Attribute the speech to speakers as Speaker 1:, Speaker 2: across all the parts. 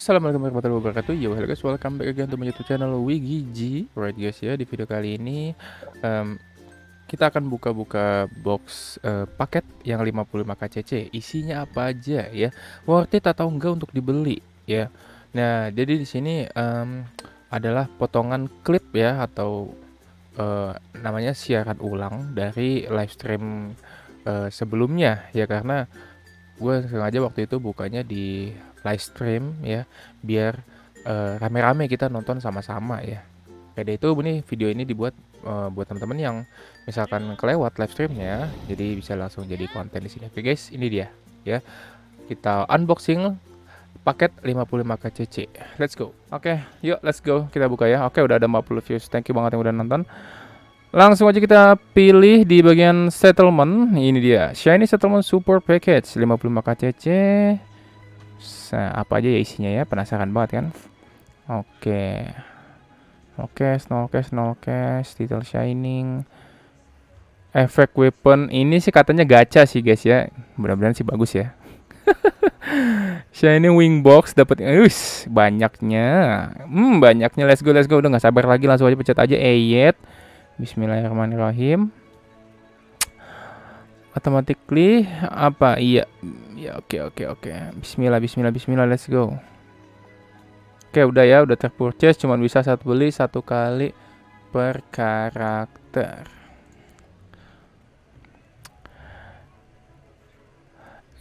Speaker 1: Assalamualaikum warahmatullahi wabarakatuh Yo hello guys welcome back again to my youtube channel Wigi G Right guys ya di video kali ini um, Kita akan buka-buka box uh, paket yang 55kcc Isinya apa aja ya Worth it atau enggak untuk dibeli ya Nah jadi di sini um, adalah potongan klip ya Atau uh, namanya siaran ulang dari live stream uh, sebelumnya Ya karena gue sengaja waktu itu bukanya di live stream ya biar rame eh, rame-rame kita nonton sama-sama ya pada itu ini video ini dibuat uh, buat teman-teman yang misalkan kelewat live streamnya ya. jadi bisa langsung jadi konten di sini oke guys ini dia ya kita unboxing paket 55 kcc let's go oke yuk let's go kita buka ya oke udah ada 40 views thank you banget yang udah nonton Langsung aja kita pilih di bagian settlement. Ini dia, Shiny Settlement Super Package 55 KCC apa aja ya isinya ya penasaran banget kan oke oke okay, snow cash snow cash detail shining efek weapon ini sih katanya gacha sih guys ya mudah-mudahan sih bagus ya shining wing box dapat us banyaknya hmm banyaknya let's go let's go udah nggak sabar lagi langsung aja pecat aja eyet Bismillahirrahmanirrahim automatically apa iya ya oke okay, oke okay, oke okay. Bismillah Bismillah Bismillah let's go oke udah ya udah terpurchase cuman bisa satu beli satu kali per karakter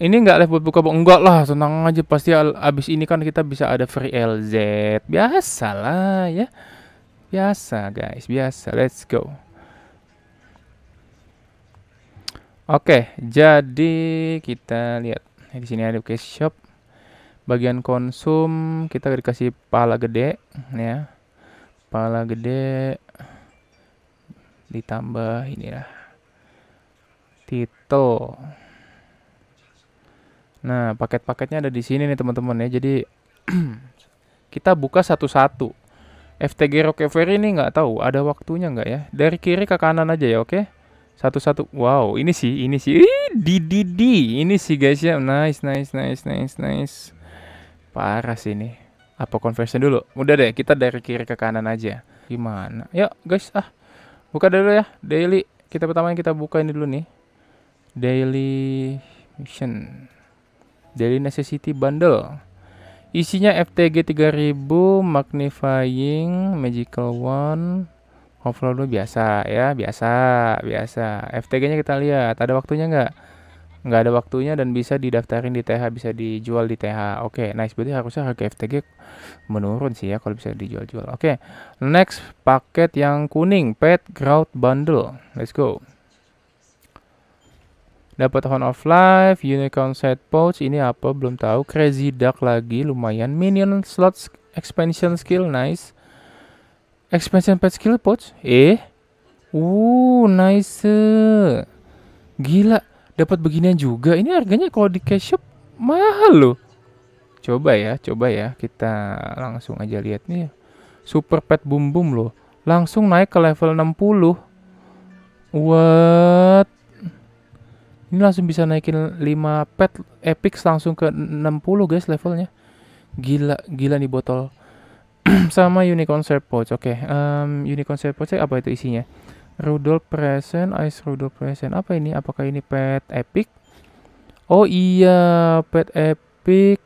Speaker 1: ini nggak live buat buka enggak lah tenang aja pasti abis ini kan kita bisa ada free LZ biasa lah ya biasa guys biasa let's go Oke, jadi kita lihat di sini ada case shop. Bagian konsum kita dikasih pala gede ya. Pala gede ditambah inilah titel. Nah, paket-paketnya ada di sini nih teman-teman ya. Jadi kita buka satu-satu. FTG Rockefeller ini nggak tahu ada waktunya nggak ya. Dari kiri ke kanan aja ya, oke? Okay? satu-satu. Wow, ini sih, ini sih. di di di. Ini sih guys ya. Nice, nice, nice, nice, nice. Parah sih ini. Apa conversion dulu? mudah deh, kita dari kiri ke kanan aja. Gimana? Yuk, ya, guys, ah. Buka dulu ya, daily. Kita pertama yang kita buka ini dulu nih. Daily mission. Daily necessity bundle. Isinya FTG 3000, magnifying, magical one, Overflow dulu biasa ya, biasa, biasa. FTG-nya kita lihat, ada waktunya nggak? Nggak ada waktunya dan bisa didaftarin di TH, bisa dijual di TH. Oke, okay, nice. Berarti harusnya harga FTG menurun sih ya kalau bisa dijual-jual. Oke, okay. next paket yang kuning, Pet Grout Bundle. Let's go. Dapat Horn of Life, Unicorn Set Pouch, ini apa belum tahu. Crazy Duck lagi, lumayan. Minion Slots Expansion Skill, nice. Expansion pet skill pouch. Eh. Uh, nice. Gila, dapat beginian juga. Ini harganya kalau di cash shop mahal loh. Coba ya, coba ya. Kita langsung aja lihat nih. Super pet boom boom loh. Langsung naik ke level 60. What? Ini langsung bisa naikin 5 pet epic langsung ke 60 guys levelnya. Gila, gila nih botol sama unicorn pouch. oke okay. um, unicorn pouch apa itu isinya rudolph present ice rudolph present apa ini apakah ini pet epic oh iya pet epic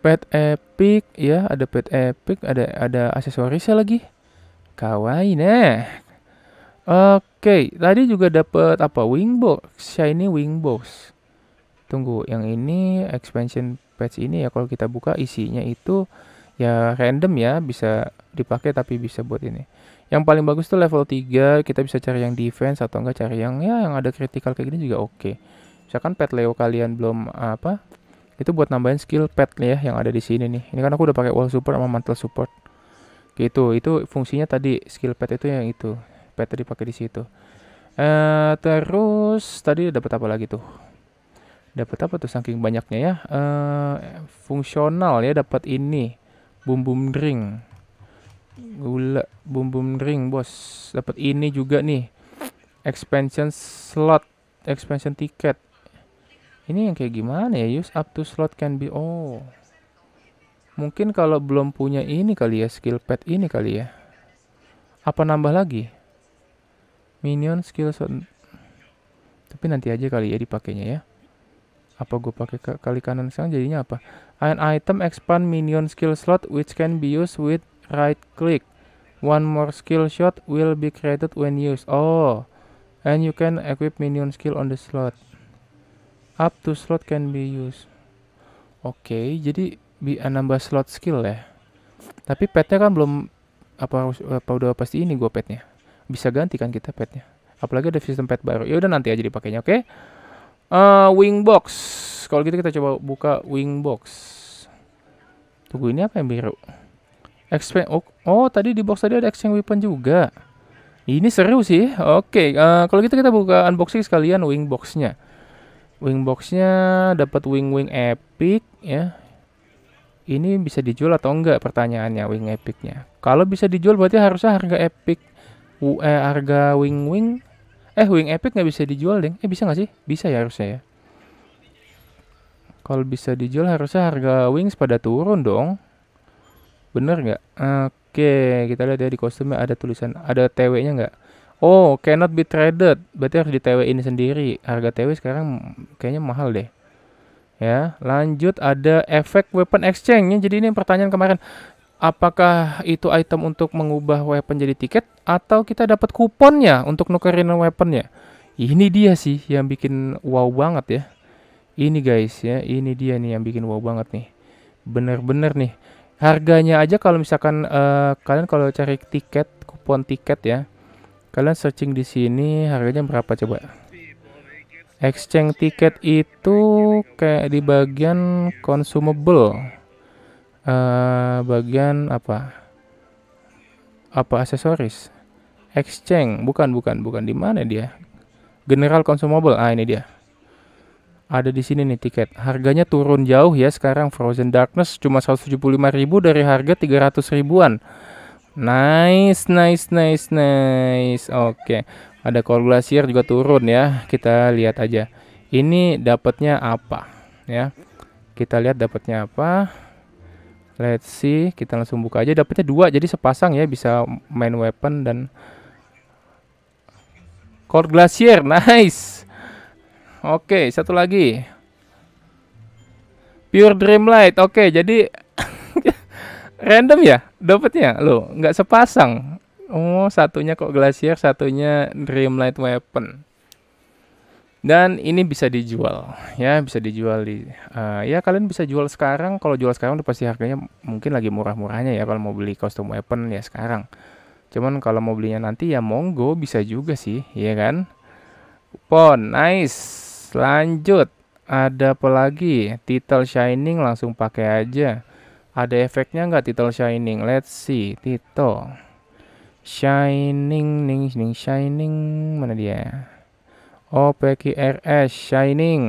Speaker 1: pet epic ya ada pet epic ada ada aksesorisnya lagi kawaii nih oke okay. tadi juga dapat apa wing wingbox shiny wingbox tunggu yang ini expansion patch ini ya kalau kita buka isinya itu ya random ya bisa dipakai tapi bisa buat ini yang paling bagus tuh level 3 kita bisa cari yang defense atau enggak cari yang ya yang ada critical kayak gini juga oke okay. misalkan pet leo kalian belum apa itu buat nambahin skill pet ya yang ada di sini nih ini kan aku udah pakai wall support sama mantel support gitu itu fungsinya tadi skill pet itu yang itu pet tadi pakai di situ eh terus tadi dapat apa lagi tuh dapat apa tuh saking banyaknya ya uh, fungsional ya dapat ini bumbum bum drink gula bumbum bum drink bos dapat ini juga nih expansion slot expansion tiket ini yang kayak gimana ya use up to slot can be oh mungkin kalau belum punya ini kali ya skill pad ini kali ya apa nambah lagi minion skill slot tapi nanti aja kali ya dipakainya ya apa gue pakai kali kanan sekarang jadinya apa an item expand minion skill slot which can be used with right click one more skill shot will be created when used oh and you can equip minion skill on the slot up to slot can be used oke okay, jadi bi nambah slot skill ya tapi petnya kan belum apa, apa udah pasti ini gue petnya bisa gantikan kita petnya apalagi ada sistem pet baru ya udah nanti aja dipakainya oke okay? Uh, eh, wingbox. Kalau gitu kita coba buka Wing Box. Tunggu ini apa yang biru? Expand. Oh, oh, tadi di box tadi ada exchange weapon juga. Ini seru sih. Oke, okay, uh, eh, kalau gitu kita buka unboxing sekalian Wing Boxnya. Wing Boxnya dapat wing wing epic ya. Ini bisa dijual atau enggak pertanyaannya wing epicnya. Kalau bisa dijual berarti harusnya harga epic uh, eh, harga wing wing Eh Wing Epic nggak bisa dijual deng. Eh bisa nggak sih? Bisa ya harusnya ya. Kalau bisa dijual harusnya harga Wings pada turun dong. Bener nggak? Oke, kita lihat ya di kostumnya ada tulisan ada TW-nya nggak? Oh, cannot be traded. Berarti harus di TW ini sendiri. Harga TW sekarang kayaknya mahal deh. Ya, lanjut ada efek weapon exchange-nya. Jadi ini pertanyaan kemarin apakah itu item untuk mengubah weapon jadi tiket atau kita dapat kuponnya untuk nukerin weaponnya ini dia sih yang bikin wow banget ya ini guys ya ini dia nih yang bikin wow banget nih bener-bener nih harganya aja kalau misalkan uh, kalian kalau cari tiket kupon tiket ya kalian searching di sini harganya berapa coba exchange tiket itu kayak di bagian consumable uh, bagian apa apa aksesoris exchange bukan bukan bukan di mana dia general consumable ah ini dia ada di sini nih tiket harganya turun jauh ya sekarang Frozen Darkness cuma 175.000 dari harga 300 ribuan nice nice nice nice oke okay. ada Cold Glacier juga turun ya kita lihat aja ini dapatnya apa ya kita lihat dapatnya apa let's see kita langsung buka aja dapatnya dua jadi sepasang ya bisa main weapon dan Core Glacier nice oke okay, satu lagi Pure Dreamlight oke okay, jadi random ya dapatnya lo, nggak sepasang oh satunya kok Glacier satunya Dreamlight Weapon dan ini bisa dijual ya bisa dijual di uh, ya kalian bisa jual sekarang kalau jual sekarang udah pasti harganya mungkin lagi murah-murahnya ya kalau mau beli custom weapon ya sekarang cuman kalau mau belinya nanti ya monggo bisa juga sih ya kan pon nice lanjut ada apa lagi title shining langsung pakai aja ada efeknya nggak title shining let's see title shining ning ning shining mana dia Oh, Shining.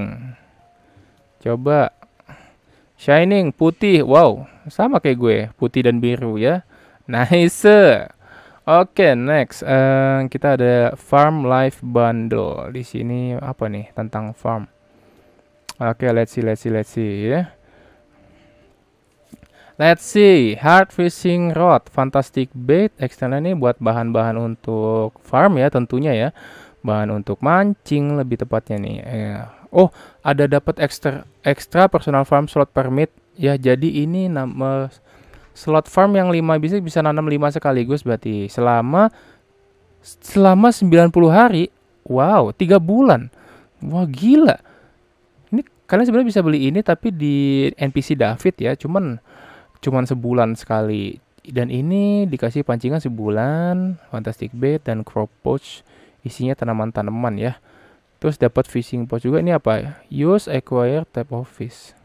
Speaker 1: Coba Shining putih. Wow, sama kayak gue, putih dan biru ya. Nice. Oke, okay, next. Uh, kita ada Farm Life Bundle. Di sini apa nih tentang farm? Oke, okay, let's see, let's see, let's see ya. Let's see, hard fishing rod, fantastic bait, external ini buat bahan-bahan untuk farm ya tentunya ya bahan untuk mancing lebih tepatnya nih. Eh, oh, ada dapat ekstra ekstra personal farm slot permit ya. Jadi ini nama slot farm yang 5 bisa bisa nanam 5 sekaligus berarti selama selama 90 hari. Wow, tiga bulan. Wah, gila. Ini kalian sebenarnya bisa beli ini tapi di NPC David ya, cuman cuman sebulan sekali. Dan ini dikasih pancingan sebulan, fantastic bait dan crop pouch isinya tanaman-tanaman ya. Terus dapat fishing post juga ini apa ya? Use acquire type of fish.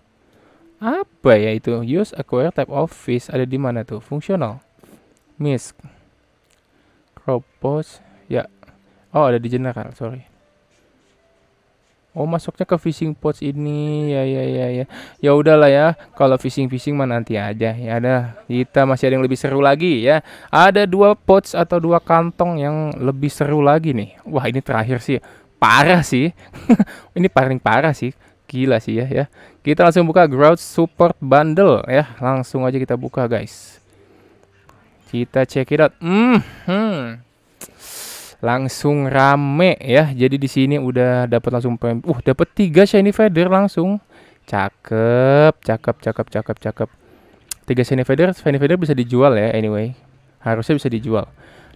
Speaker 1: Apa ya itu? Use acquire type of fish ada di mana tuh? Fungsional. Miss. Crop post ya. Oh, ada di general, sorry. Oh masuknya ke fishing pots ini ya ya ya ya ya udahlah ya kalau fishing fishing mah nanti aja ya ada kita masih ada yang lebih seru lagi ya ada dua pots atau dua kantong yang lebih seru lagi nih wah ini terakhir sih parah sih ini paling parah sih gila sih ya ya kita langsung buka ground support bundle ya langsung aja kita buka guys kita check it out hmm, hmm langsung rame ya. Jadi di sini udah dapat langsung pem uh dapat 3 shiny feather langsung. Cakep, cakep, cakep, cakep, cakep. 3 shiny feather, shiny feather bisa dijual ya anyway. Harusnya bisa dijual.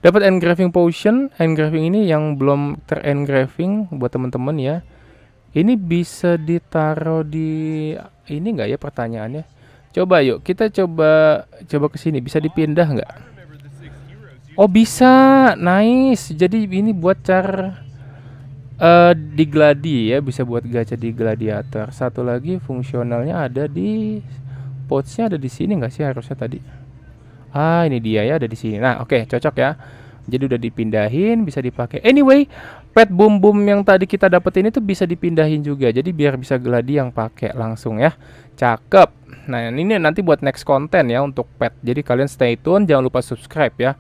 Speaker 1: Dapat engraving potion, engraving ini yang belum terengraving buat teman-teman ya. Ini bisa ditaruh di ini enggak ya pertanyaannya? Coba yuk, kita coba coba ke sini. Bisa dipindah nggak? Oh bisa, nice. Jadi ini buat car uh, di gladi ya, bisa buat gacha di gladiator. Satu lagi fungsionalnya ada di potsnya ada di sini nggak sih harusnya tadi? Ah ini dia ya ada di sini. Nah oke okay, cocok ya. Jadi udah dipindahin, bisa dipakai. Anyway, pet boom boom yang tadi kita dapetin itu bisa dipindahin juga. Jadi biar bisa gladi yang pakai langsung ya. Cakep. Nah ini nanti buat next konten ya untuk pet. Jadi kalian stay tune, jangan lupa subscribe ya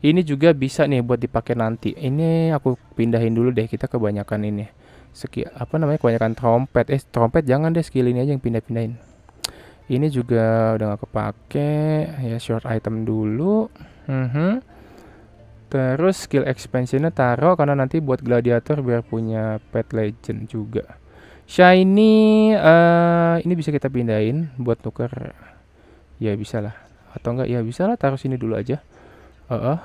Speaker 1: ini juga bisa nih buat dipakai nanti ini aku pindahin dulu deh kita kebanyakan ini Seki, apa namanya kebanyakan trompet eh trompet jangan deh skill ini aja yang pindah-pindahin ini juga udah gak kepake ya short item dulu mm -hmm. terus skill expansionnya taruh karena nanti buat gladiator biar punya pet legend juga shiny uh, ini bisa kita pindahin buat nuker ya bisa lah atau enggak ya bisa lah taruh sini dulu aja uh,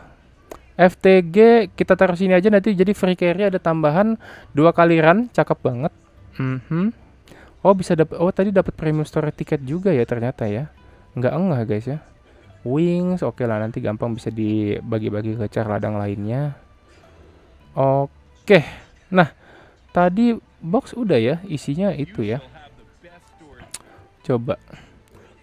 Speaker 1: FTG kita taruh sini aja nanti jadi free carry ada tambahan dua kali run cakep banget mm -hmm. oh bisa dapat oh tadi dapat premium store tiket juga ya ternyata ya nggak enggak guys ya wings oke okay lah nanti gampang bisa dibagi-bagi ke car ladang lainnya oke okay. nah tadi box udah ya isinya itu ya coba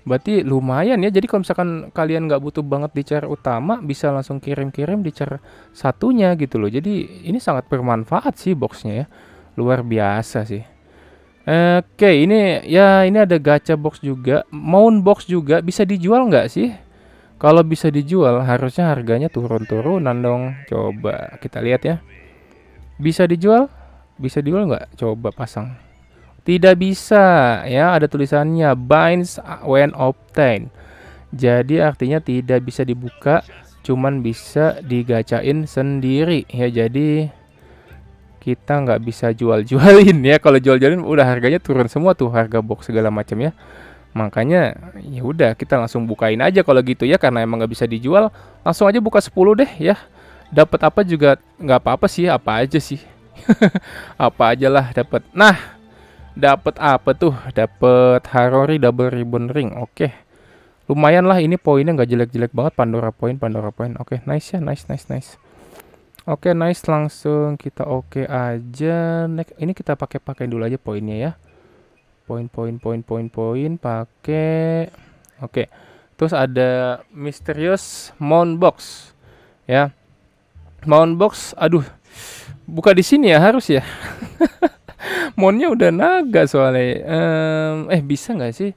Speaker 1: Berarti lumayan ya. Jadi kalau misalkan kalian nggak butuh banget di chair utama, bisa langsung kirim-kirim di chair satunya gitu loh. Jadi ini sangat bermanfaat sih boxnya ya. Luar biasa sih. Oke, ini ya ini ada gacha box juga, mount box juga bisa dijual nggak sih? Kalau bisa dijual, harusnya harganya turun-turunan dong. Coba kita lihat ya. Bisa dijual? Bisa dijual nggak? Coba pasang. Tidak bisa ya, ada tulisannya binds when obtained. Jadi artinya tidak bisa dibuka, cuman bisa digacain sendiri ya. Jadi kita nggak bisa jual-jualin ya. Kalau jual-jualin udah harganya turun semua tuh harga box segala macam ya. Makanya ya udah kita langsung bukain aja kalau gitu ya karena emang nggak bisa dijual, langsung aja buka 10 deh ya. Dapat apa juga nggak apa-apa sih, apa aja sih. apa aja lah dapat. Nah, Dapat apa tuh? Dapat Harori Double Ribbon Ring. Oke. Okay. Lumayan lah ini poinnya nggak jelek-jelek banget Pandora poin, Pandora poin. Oke, okay, nice ya, nice nice nice. Oke, okay, nice langsung kita oke okay aja. Next ini kita pakai-pakai dulu aja poinnya ya. Poin poin poin poin poin pakai. Oke. Okay. Terus ada Mysterious Mount Box. Ya. Mount Box, aduh. Buka di sini ya harus ya. Monnya udah naga soalnya. Um, eh bisa nggak sih?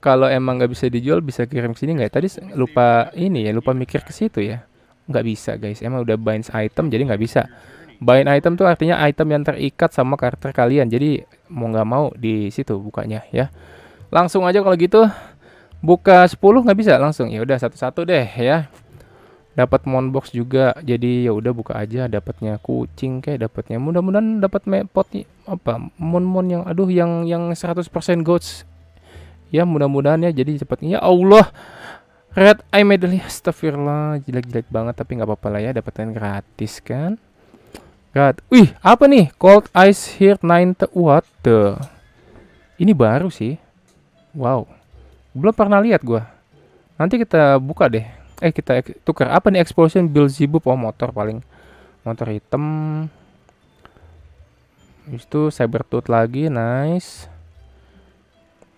Speaker 1: Kalau emang nggak bisa dijual bisa kirim ke sini nggak? Ya? Tadi lupa ini ya, lupa mikir ke situ ya. Nggak bisa guys, emang udah binds item jadi nggak bisa. Bind item tuh artinya item yang terikat sama karakter kalian. Jadi mau nggak mau di situ bukanya ya. Langsung aja kalau gitu buka 10 nggak bisa langsung. Ya udah satu-satu deh ya dapat monbox juga jadi ya udah buka aja dapatnya kucing kayak dapatnya mudah-mudahan dapat mepot apa mon-mon yang aduh yang yang 100% goats ya mudah-mudahan ya jadi cepatnya ya Allah Red Eye Medley Astagfirullah Jelek-jelek banget Tapi nggak apa-apa lah ya Dapetin gratis kan God Wih apa nih Cold Ice Here 9 What the Ini baru sih Wow Belum pernah lihat gua Nanti kita buka deh eh kita tukar apa nih explosion Beelzebub oh motor paling motor hitam habis itu Sabertooth lagi nice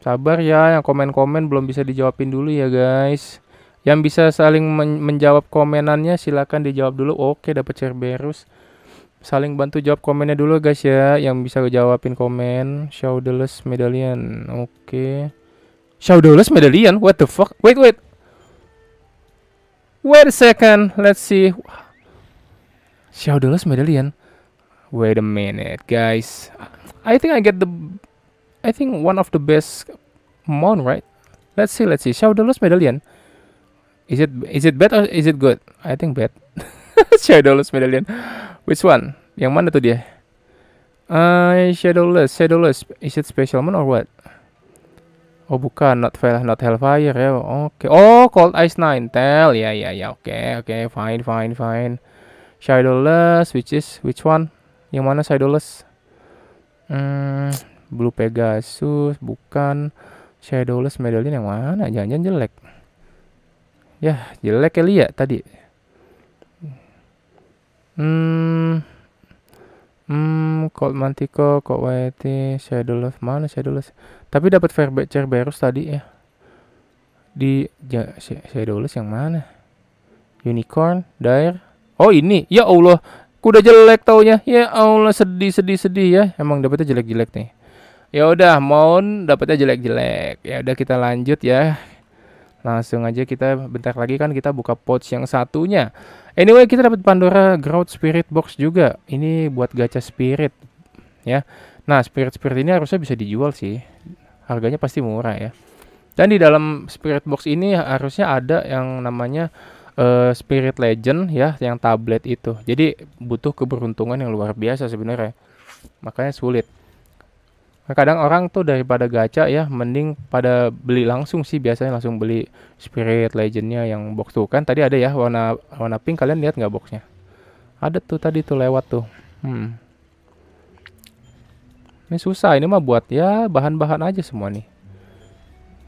Speaker 1: sabar ya yang komen-komen belum bisa dijawabin dulu ya guys yang bisa saling men menjawab komenannya silahkan dijawab dulu oke dapat Cerberus saling bantu jawab komennya dulu guys ya yang bisa jawabin komen Shadowless Medallion oke okay. Shadowless Medallion what the fuck wait wait Wait a second, let's see. Shadowless Medallion. Wait a minute, guys. I think I get the... I think one of the best mount, right? Let's see, let's see. Shadowless Medallion. Is it is it bad or is it good? I think bad. Shadowless Medallion. Which one? Yang mana tuh dia? Uh, Shadowless, Shadowless. Is it special mount or what? Oh bukan, not fail, not hellfire ya. Oke. Okay. Oh, Cold Ice nine tell. Ya ya ya. Oke, okay, oke. Okay. Fine, fine, fine. Shadowless, which is which one? Yang mana Shadowless? Hmm, Blue Pegasus bukan. Shadowless Medallion yang mana? Jangan-jangan jelek. Ya, jelek kali ya tadi. Hmm. Hmm, Cold Mantico, Cold White, Shadowless mana Shadowless? Tapi dapat Cerberus tadi ya. Di ya, Shadowless yang mana? Unicorn, Dire. Oh ini, ya Allah. Kuda jelek taunya. Ya Allah sedih sedih sedih ya. Emang dapatnya jelek-jelek nih. Ya udah, Mount dapatnya jelek-jelek. Ya udah kita lanjut ya. Langsung aja kita bentar lagi kan kita buka pouch yang satunya. Anyway, kita dapat Pandora Growth Spirit Box juga. Ini buat gacha spirit ya. Nah, spirit-spirit ini harusnya bisa dijual sih harganya pasti murah ya. Dan di dalam Spirit Box ini harusnya ada yang namanya uh, Spirit Legend ya, yang tablet itu. Jadi butuh keberuntungan yang luar biasa sebenarnya. Makanya sulit. kadang orang tuh daripada gacha ya, mending pada beli langsung sih biasanya langsung beli Spirit Legendnya yang box tuh kan tadi ada ya warna warna pink kalian lihat nggak boxnya? Ada tuh tadi tuh lewat tuh. Hmm. Ini susah, ini mah buat ya bahan-bahan aja semua nih.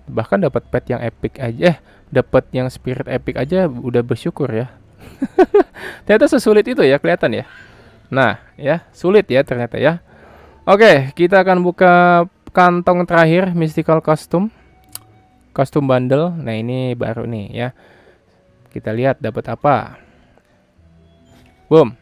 Speaker 1: Bahkan dapat pet yang epic aja, eh dapat yang spirit epic aja udah bersyukur ya. ternyata sesulit itu ya kelihatan ya. Nah, ya, sulit ya ternyata ya. Oke, kita akan buka kantong terakhir mystical costume. costume bundle. Nah, ini baru nih ya. Kita lihat dapat apa. Boom.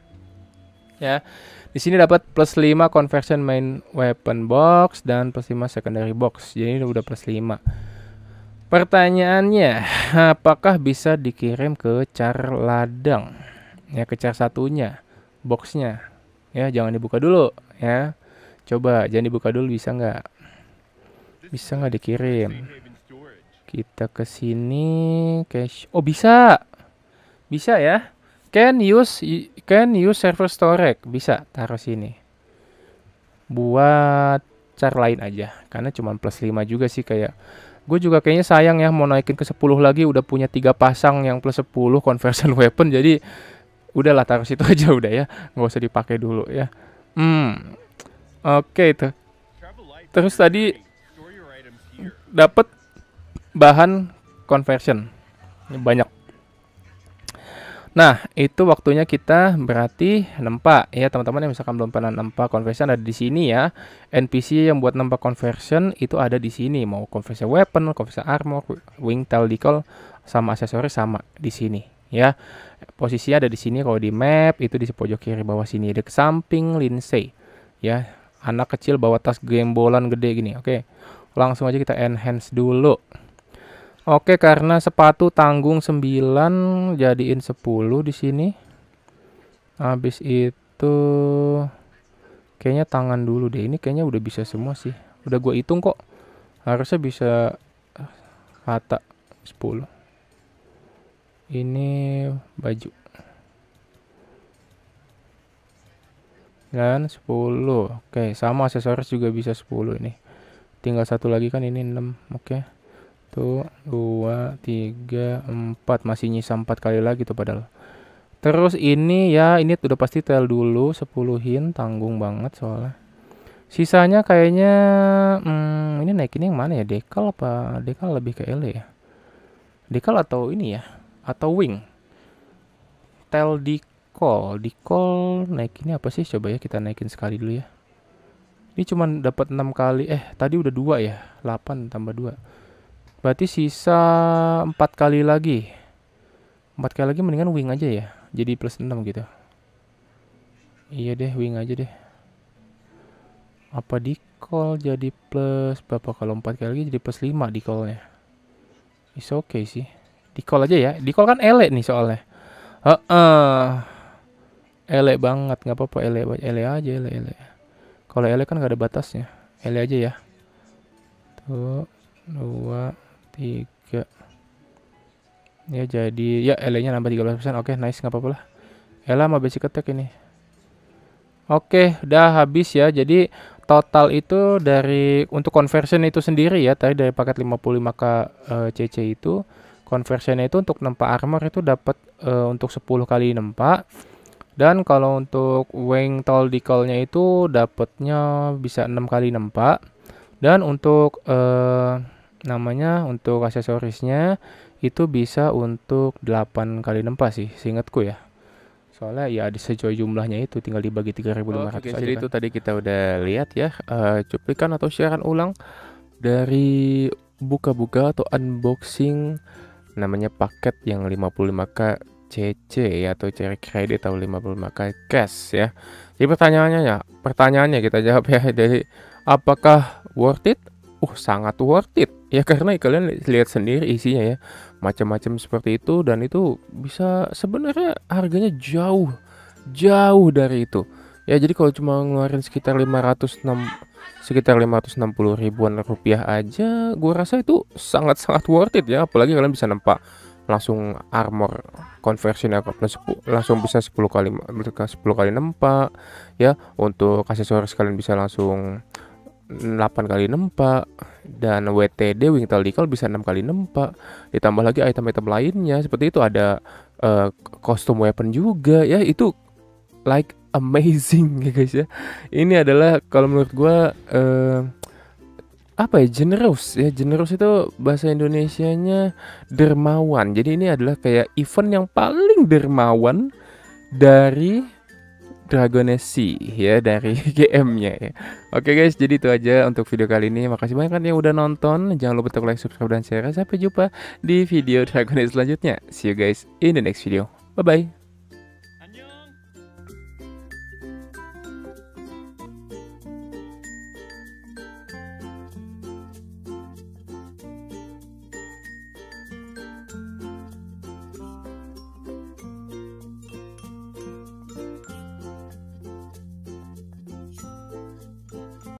Speaker 1: Ya. Di sini dapat plus 5 conversion main weapon box dan plus 5 secondary box. Jadi udah plus 5. Pertanyaannya, apakah bisa dikirim ke car ladang? Ya ke car satunya, boxnya. Ya jangan dibuka dulu ya. Coba jangan dibuka dulu bisa nggak? Bisa nggak dikirim? Kita ke sini cash. Oh bisa, bisa ya? Can use can use server storage. Bisa taruh sini. Buat car lain aja. Karena cuma plus 5 juga sih kayak Gue juga kayaknya sayang ya mau naikin ke 10 lagi udah punya tiga pasang yang plus 10 conversion weapon jadi udahlah taruh situ aja udah ya nggak usah dipakai dulu ya hmm oke okay, itu terus tadi dapat bahan conversion banyak Nah, itu waktunya kita berarti nempak ya teman-teman yang misalkan belum pernah nempak conversion ada di sini ya. NPC yang buat nempak conversion itu ada di sini. Mau conversion weapon, conversion armor, wing tail decal sama aksesoris sama di sini ya. Posisinya ada di sini kalau di map itu di pojok kiri bawah sini ada ke samping Lindsay ya. Anak kecil bawa tas gembolan gede gini. Oke. Langsung aja kita enhance dulu. Oke, karena sepatu tanggung 9 jadiin 10 di sini. Habis itu kayaknya tangan dulu deh. Ini kayaknya udah bisa semua sih. Udah gua hitung kok. Harusnya bisa rata 10. Ini baju. Dan 10. Oke, sama aksesoris juga bisa 10 ini. Tinggal satu lagi kan ini 6. Oke. Satu, dua, tiga, empat. Masih nyisa empat kali lagi tuh padahal. Terus ini ya, ini udah pasti tel dulu. Sepuluhin, tanggung banget soalnya. Sisanya kayaknya, hmm, ini naikin yang mana ya? Dekal apa? Dekal lebih ke L ya? Dekal atau ini ya? Atau wing? Tel di call. Di call naik ini apa sih? Coba ya kita naikin sekali dulu ya. Ini cuman dapat enam kali. Eh, tadi udah dua ya. 8 tambah dua Berarti sisa 4 kali lagi. 4 kali lagi mendingan wing aja ya. Jadi plus 6 gitu. Iya deh, wing aja deh. Apa di call jadi plus berapa kalau 4 kali lagi jadi plus 5 di callnya. Is oke okay sih. Di call aja ya. Di call kan elek nih soalnya. Heeh. Uh -uh. Elek banget, nggak apa-apa elek, elek aja, elek, elek. Kalau elek kan nggak ada batasnya. Elek aja ya. Tuh, dua, tiga ya jadi ya LA nya nambah 13% oke okay, nice nggak apa-apa lah Ella mau basic attack ini oke okay, udah habis ya jadi total itu dari untuk conversion itu sendiri ya tadi dari paket 55k uh, CC itu conversion itu untuk nempa armor itu dapat uh, untuk 10 kali nempa dan kalau untuk wing tall decal-nya itu dapatnya bisa 6 kali nempa dan untuk uh, namanya untuk aksesorisnya itu bisa untuk 8 kali nempa sih seingatku ya soalnya ya ada sesuai jumlahnya itu tinggal dibagi 3500 oh, okay, aja jadi kan. itu tadi kita udah lihat ya uh, cuplikan atau siaran ulang dari buka-buka atau unboxing namanya paket yang 55k CC ya atau cari kredit atau 55k cash ya jadi pertanyaannya ya pertanyaannya kita jawab ya dari apakah worth it uh sangat worth it ya karena kalian lihat sendiri isinya ya macam-macam seperti itu dan itu bisa sebenarnya harganya jauh jauh dari itu ya jadi kalau cuma ngeluarin sekitar 506 sekitar 560 ribuan rupiah aja gua rasa itu sangat-sangat worth it ya apalagi kalian bisa nempak langsung armor conversion langsung bisa 10 kali 10 kali nempak ya untuk aksesoris kalian bisa langsung 8 kali nempak dan WTD wing Tactical bisa 6 kali nempak ditambah lagi item-item lainnya seperti itu ada uh, eh, custom weapon juga ya itu like amazing ya guys ya ini adalah kalau menurut gua uh, apa ya generous ya generous itu bahasa Indonesianya dermawan jadi ini adalah kayak event yang paling dermawan dari Dragonesi ya dari GM-nya ya. Oke guys, jadi itu aja untuk video kali ini. Makasih banyak kan yang udah nonton. Jangan lupa untuk like, subscribe dan share. Sampai jumpa di video Dragonesi selanjutnya. See you guys in the next video. Bye bye.